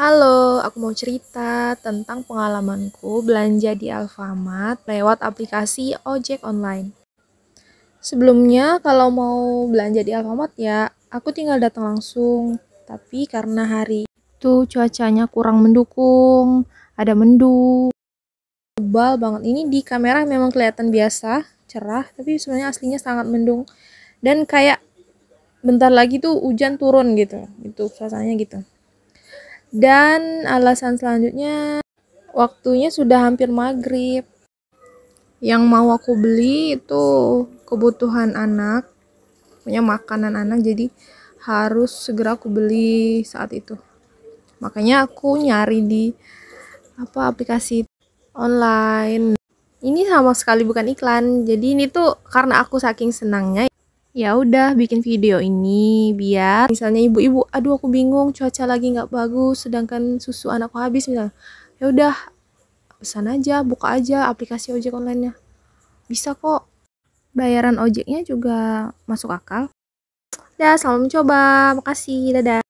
Halo, aku mau cerita tentang pengalamanku belanja di Alfamart lewat aplikasi ojek online. Sebelumnya, kalau mau belanja di Alfamart ya, aku tinggal datang langsung. Tapi karena hari itu cuacanya kurang mendukung, ada mendung, tebal banget. Ini di kamera memang kelihatan biasa, cerah, tapi sebenarnya aslinya sangat mendung. Dan kayak bentar lagi tuh hujan turun gitu, itu suasananya gitu. Dan alasan selanjutnya, waktunya sudah hampir maghrib. Yang mau aku beli itu kebutuhan anak, punya makanan anak, jadi harus segera aku beli saat itu. Makanya aku nyari di apa aplikasi online. Ini sama sekali bukan iklan, jadi ini tuh karena aku saking senangnya ya udah bikin video ini biar misalnya ibu-ibu aduh aku bingung cuaca lagi nggak bagus sedangkan susu anakku habis misalnya ya udah pesan aja buka aja aplikasi ojek online nya bisa kok bayaran ojeknya juga masuk akal Dah, selalu mencoba makasih dadah